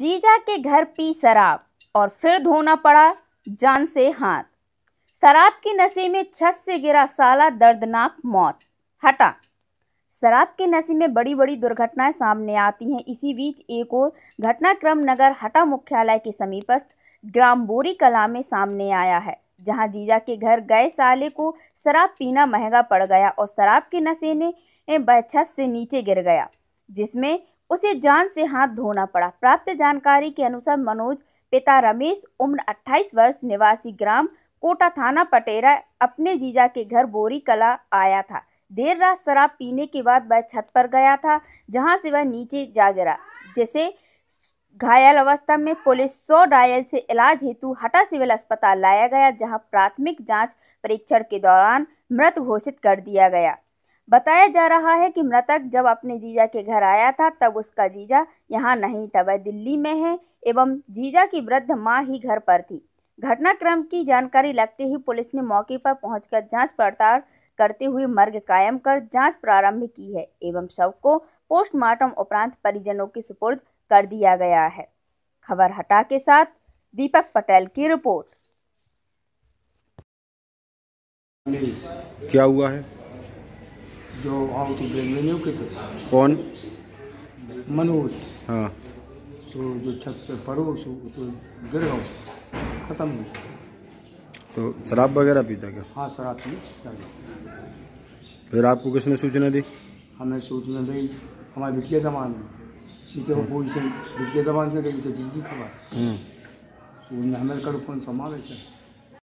जीजा के घर पी शराब और फिर धोना पड़ा जान से हाथ शराब की नशे में छत से गिरा साला दर्दनाक मौत हटा शराब के नशे में बड़ी बड़ी दुर्घटनाएं सामने आती हैं इसी बीच एक और घटनाक्रम नगर हटा मुख्यालय के समीपस्थ ग्राम बोरी कला में सामने आया है जहां जीजा के घर गए साले को शराब पीना महंगा पड़ गया और शराब के नशे ने छत से नीचे गिर गया जिसमें उसे जान से हाथ धोना पड़ा प्राप्त जानकारी के अनुसार मनोज पिता रमेश उम्र 28 वर्ष निवासी ग्राम कोटा थाना पटेरा अपने जीजा के घर बोरी कला आया था देर रात शराब पीने के बाद वह छत पर गया था जहां से वह नीचे जा गिरा जिसे घायल अवस्था में पुलिस सौ डायल से इलाज हेतु हटा सिविल अस्पताल लाया गया जहां प्राथमिक जांच परीक्षण के दौरान मृत घोषित कर दिया गया बताया जा रहा है कि मृतक जब अपने जीजा के घर आया था तब उसका जीजा यहाँ नहीं था वह दिल्ली में है एवं जीजा की वृद्ध माँ ही घर पर थी घटनाक्रम की जानकारी लगते ही पुलिस ने मौके पर पहुंचकर जांच पड़ताल करते हुए मर्ग कायम कर जांच प्रारंभ की है एवं शव को पोस्टमार्टम उपरांत परिजनों के सुपुर्द कर दिया गया है खबर हटा के साथ दीपक पटेल की रिपोर्ट क्या हुआ है जो आउट ब्रेक में नहीं थे कौन मनोज हाँ तो जो छत पे पड़ोस तो गिर गया खत्म हो तो शराब वगैरह पीता क्या हाँ शराब पी फिर आपको किसने सूचना दी हमें सूचना दी हमारे वित्तीय दमान ने नीचे वो पोजिशन वित्तीय दमान से गई तो दिल्ली खबर हमें कर फोन समा